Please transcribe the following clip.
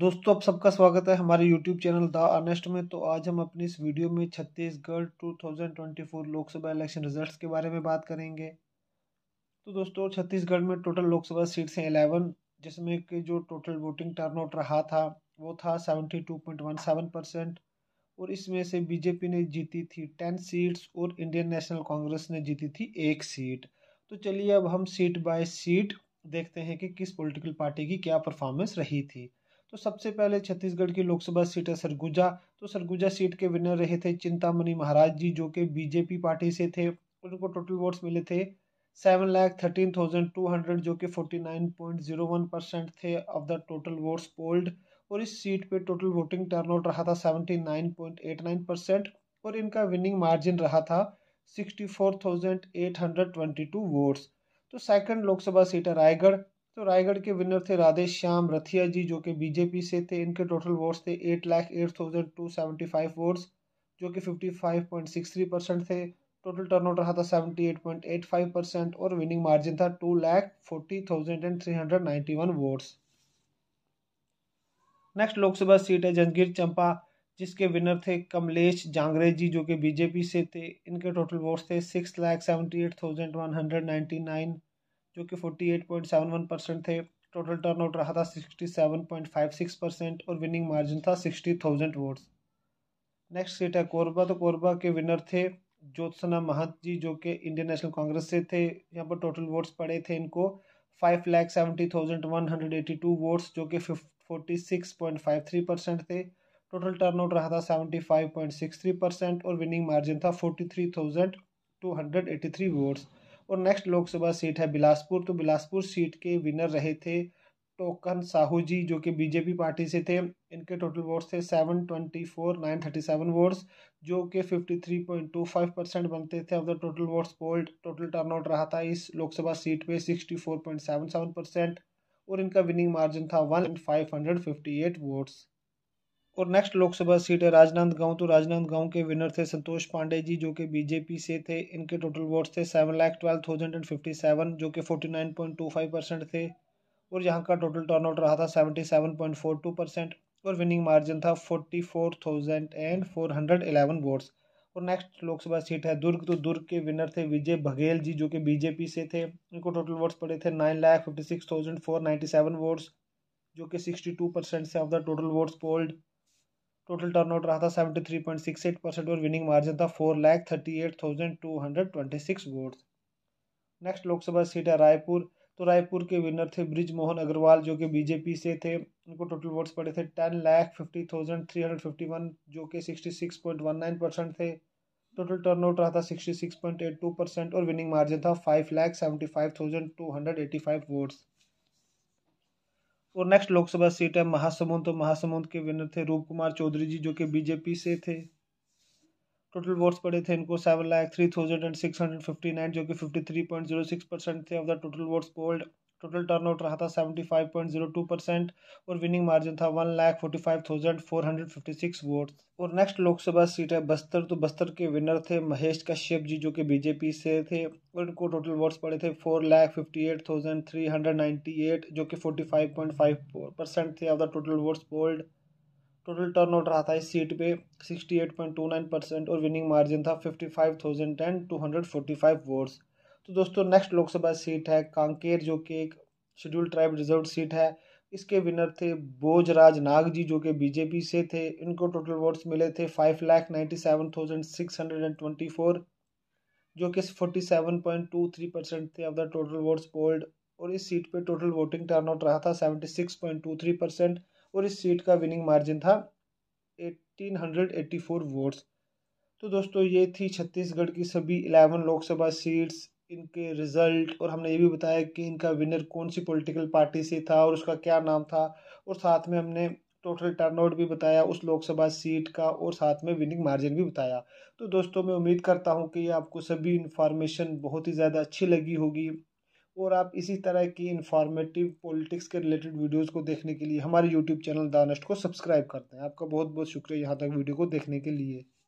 दोस्तों आप सबका स्वागत है हमारे YouTube चैनल द अनेस्ट में तो आज हम अपनी इस वीडियो में छत्तीसगढ़ 2024 लोकसभा इलेक्शन रिजल्ट्स के बारे में बात करेंगे तो दोस्तों छत्तीसगढ़ में टोटल लोकसभा सीट्स हैं एलेवन जिसमें कि जो टोटल वोटिंग टर्नआउट रहा था वो था सेवेंटी परसेंट और इसमें से बीजेपी ने जीती थी टेन सीट्स और इंडियन नेशनल कांग्रेस ने जीती थी एक सीट तो चलिए अब हम सीट बाय सीट देखते हैं कि किस पोलिटिकल पार्टी की क्या परफॉर्मेंस रही थी तो सबसे पहले छत्तीसगढ़ की लोकसभा सीट है सरगुजा तो सरगुजा सीट के विनर रहे थे चिंतामणि महाराज जी जो कि बीजेपी पार्टी से थे उनको टोटल वोट्स मिले थे seven lakh thirteen thousand two hundred जो कि forty nine point zero one percent थे of the total votes polled और इस सीट पे टोटल वोटिंग टर्नआउट रहा था seventy nine point eight nine percent और इनका विनिंग मार्जिन रहा था sixty four thousand eight hundred twenty two votes तो सेकंड लोकसभा सीट है रायगढ़ तो रायगढ़ के विनर थे राधेश श्याम रथिया जी जो कि बीजेपी से थे इनके टोटल वोट्स थे eight lakh eight thousand two seventy five votes जो कि fifty five point six three percent थे टोटल टर्नआउट रहा था seventy eight point eight five percent और विनिंग मार्जिन था two lakh forty thousand and three hundred ninety one votes next Lok Sabha seat है जंजगीर चंपा जिसके winner थे कमलेश जांगरे जी जो कि बीजेपी से थे इनके टोटल वोट्स थे six lakh seventy eight thousand one hundred ninety nine जो कि forty eight point seven one percent थे टोटल टर्नआउट रहा था sixty seven point five six percent और विनिंग मार्जिन था sixty thousand votes next seat है कोरबा तो कोरबा के विनर थे ज्योत्सना महंत जी जो कि इंडियन नेशनल कांग्रेस से थे यहाँ पर टोटल वोट्स पड़े थे इनको five lakh seventy thousand one hundred eighty two votes जो कि forty six point five three percent थे टोटल टर्नआउट रहा था seventy five point six three percent और विनिंग मार्जिन था forty three thousand two hundred eighty three votes और next Lok Sabha seat है बिलासपुर तो बिलासपुर सीट के विनर रहे थे टोकन साहू जी जो कि बीजेपी पार्टी से थे इनके टोटल वोट्स थे seven twenty four nine thirty seven votes जो कि fifty three point two five percent बनते थे of the total votes polled total turnout रहा था इस लोकसभा सीट पे sixty four point seven seven percent और इनका विनिंग मार्जिन था one five hundred fifty eight votes और नेक्स्ट लोकसभा सीट है राजनांद गांव तो राजनांद गांव के विनर थे संतोष पांडे जी जो कि बीजेपी से थे इनके टोटल वोट्स थे seven lakh twelve thousand and fifty seven जो कि forty nine point two five percent थे और यहाँ का टोटल टर्नआउट रहा था seventy seven point four two percent और विनिंग मार्जिन था forty four thousand and four hundred eleven votes और नेक्स्ट लोकसभा सीट है दुर्ग तो दुर्ग के विनर थे विजय बघेल जी जो कि बीजेपी से थे इनको टोटल वोट्स पड़े थे nine lakh fifty six thousand four ninety seven votes जो कि सिक्सटी टू परसेंट से of the total votes polled total turnout रहा था seventy three point six eight percent और विनिंग मार्जिन था four lakh thirty eight thousand two hundred twenty six votes next Lok Sabha seat है रायपुर तो रायपुर के विनर थे ब्रिज मोहन अग्रवाल जो कि बीजेपी से थे उनको टोटल वोट्स पड़े थे ten lakh fifty thousand three hundred fifty one जो कि sixty six point one nine percent थे टोटल टर्नआउट रहा था sixty six point eight two percent और विनिंग मार्जिन था five lakh seventy five thousand two hundred eighty five votes और next Lok Sabha seat है महासमुंद तो महासमुंद के विनर थे रूप कुमार चौधरी जी जो कि बीजेपी से थे टोटल वोट्स पड़े थे इनको seven lakh three thousand and six hundred fifty nine जो कि fifty three point zero six percent थे of the total votes polled total turnout रहा था seventy five point zero two percent और विनिंग मार्जिन था one lakh forty five thousand four hundred fifty six vote और next Lok Sabha seat है बस्तर तो बस्तर के winner थे महेश कश्यप जी जो कि बीजेपी से थे और इनको टोटल वोट्स पड़े थे four lakh fifty eight thousand three hundred ninety eight जो कि forty five point five percent थे of the total votes polled total turnout रहा था इस सीट पे नाइन परसेंट और विनिंग मार्जिन था fifty five thousand two hundred forty five votes तो दोस्तों नेक्स्ट लोकसभा सीट है कांकेर जो कि एक शेड्यूल ट्राइब रिजर्व सीट है इसके विनर थे बोझराज नाग जी जो कि बीजेपी से थे इनको टोटल वोट्स मिले थे five lakh ninety seven thousand six hundred and twenty four जो कि forty seven point two three percent थे of the total votes polled और इस सीट पे टोटल वोटिंग टर्न आउट रहा था seventy six point two three percent और इस सीट का विनिंग मार्जिन था eighteen hundred eighty four votes तो दोस्तों ये थी छत्तीसगढ़ की सभी इलेवन लोकसभा सीट्स इनके रिज़ल्ट और हमने ये भी बताया कि इनका विनर कौन सी पॉलिटिकल पार्टी से था और उसका क्या नाम था और साथ में हमने टोटल टर्नआउट भी बताया उस लोकसभा सीट का और साथ में विनिंग मार्जिन भी बताया तो दोस्तों मैं उम्मीद करता हूँ कि आपको सभी इन्फॉर्मेशन बहुत ही ज़्यादा अच्छी लगी होगी और आप इसी तरह की इन्फॉर्मेटिव पॉलिटिक्स के रिलेटेड वीडियोस को देखने के लिए हमारे यूट्यूब चैनल दानस्ट को सब्सक्राइब करते हैं आपका बहुत बहुत शुक्रिया यहाँ तक वीडियो को देखने के लिए